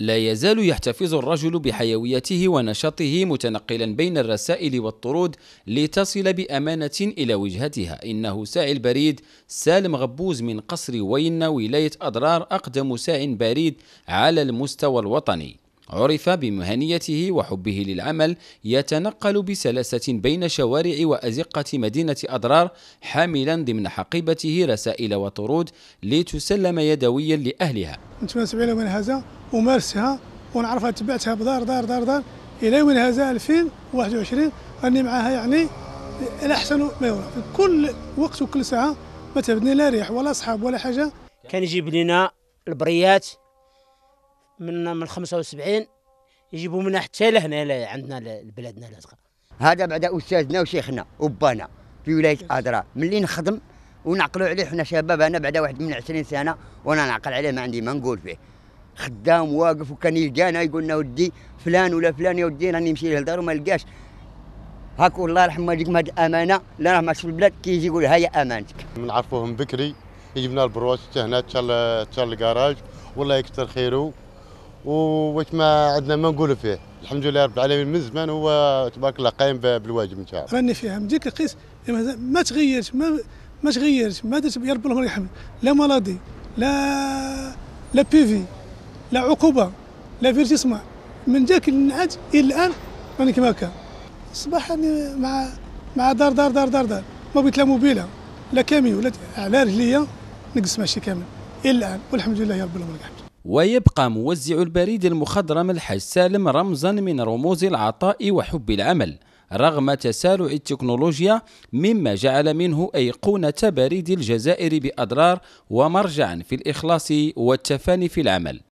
لا يزال يحتفظ الرجل بحيويته ونشاطه متنقلا بين الرسائل والطرود لتصل بأمانة إلى وجهتها إنه ساعي البريد سالم غبوز من قصر وين ولاية أضرار أقدم ساعي بريد على المستوى الوطني عرف بمهنيته وحبه للعمل يتنقل بسلاسة بين شوارع وأزقة مدينة أضرار حاملا ضمن حقيبته رسائل وطرود لتسلم يدويا لأهلها نتماسب من هذا ومارسها ونعرفها تبعتها بدار دار دار دار إلى من هذا 2021 راني معاها يعني الأحسن ما في كل وقت وكل ساعة ما تبني لا ريح ولا أصحاب ولا حاجة كان يجيب لنا البريات من من 75 يجيبوا منا حتى لهنا عندنا لبلادنا لاصقه هذا بعد استاذنا وشيخنا وبانا في ولايه ادرا ملي نخدم ونعقلوا عليه حنا شباب انا بعد واحد من 20 سنه وانا نعقل عليه ما عندي ما نقول فيه خدام واقف وكان يلقانا يقول لنا ودي فلان ولا فلان يا ودي راني نمشي للدار وما لقاش هاك والله يرحم والديكم هاد الامانه لا راه ماشي في البلاد كيجي يقول هاي امانتك نعرفوهم بكري يجبنا البروات حتى هنا حتى الكراج والله يكثر خيره وواش ما عندنا ما نقولوا فيه الحمد لله رب العالمين من زمان هو تبارك الله قايم بالواجب نتاعو راني فيها من ديك القيس إيه، ما تغيرش ما ما تغيرش ما درت يا رب الله يرحم لا مالادي لا لا بيفي لا عقوبه لا فيرتيسمون من ذاك النعاد الى الان راني كما هكا الصباح راني مع مع دار دار دار دار دار ما بغيت لا موبيله لا كاميو لا على رجليا نقص ماشي كامل الى الان والحمد لله يا رب الحمد ويبقى موزع البريد المخضرم الحاج سالم رمزا من رموز العطاء وحب العمل رغم تسارع التكنولوجيا مما جعل منه أيقونة بريد الجزائر بأضرار ومرجعا في الإخلاص والتفاني في العمل